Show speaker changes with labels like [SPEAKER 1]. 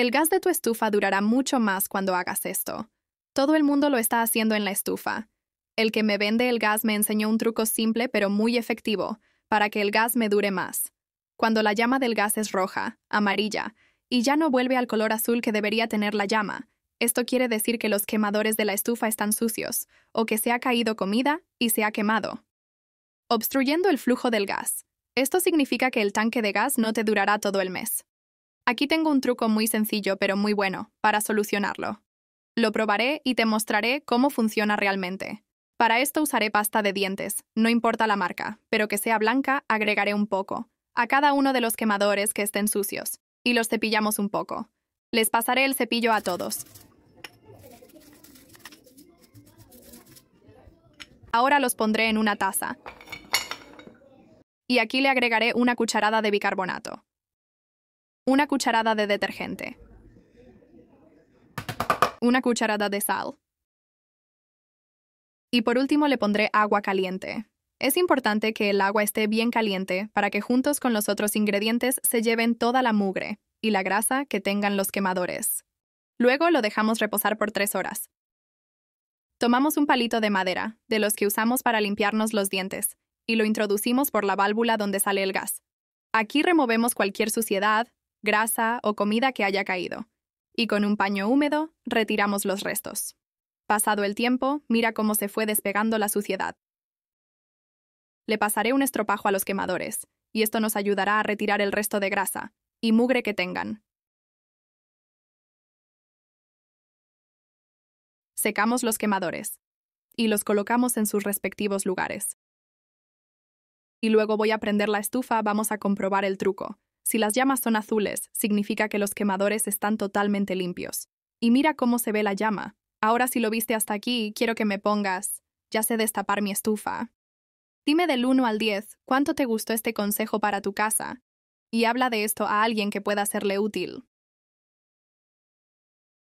[SPEAKER 1] El gas de tu estufa durará mucho más cuando hagas esto. Todo el mundo lo está haciendo en la estufa. El que me vende el gas me enseñó un truco simple pero muy efectivo para que el gas me dure más. Cuando la llama del gas es roja, amarilla, y ya no vuelve al color azul que debería tener la llama, esto quiere decir que los quemadores de la estufa están sucios, o que se ha caído comida y se ha quemado. Obstruyendo el flujo del gas. Esto significa que el tanque de gas no te durará todo el mes. Aquí tengo un truco muy sencillo pero muy bueno para solucionarlo. Lo probaré y te mostraré cómo funciona realmente. Para esto usaré pasta de dientes, no importa la marca, pero que sea blanca agregaré un poco, a cada uno de los quemadores que estén sucios, y los cepillamos un poco. Les pasaré el cepillo a todos. Ahora los pondré en una taza. Y aquí le agregaré una cucharada de bicarbonato una cucharada de detergente, una cucharada de sal. Y por último le pondré agua caliente. Es importante que el agua esté bien caliente para que juntos con los otros ingredientes se lleven toda la mugre y la grasa que tengan los quemadores. Luego lo dejamos reposar por tres horas. Tomamos un palito de madera, de los que usamos para limpiarnos los dientes, y lo introducimos por la válvula donde sale el gas. Aquí removemos cualquier suciedad, grasa o comida que haya caído, y con un paño húmedo retiramos los restos. Pasado el tiempo, mira cómo se fue despegando la suciedad. Le pasaré un estropajo a los quemadores,
[SPEAKER 2] y esto nos ayudará a retirar el resto de grasa y mugre que tengan. Secamos los quemadores y los colocamos en sus respectivos lugares. Y luego voy a prender
[SPEAKER 1] la estufa, vamos a comprobar el truco, si las llamas son azules, significa que los quemadores están totalmente limpios. Y mira cómo se ve la llama. Ahora si lo viste hasta aquí, quiero que me pongas, ya sé destapar mi estufa. Dime del 1 al 10 cuánto te gustó este
[SPEAKER 2] consejo para tu casa, y habla de esto a alguien que pueda serle útil.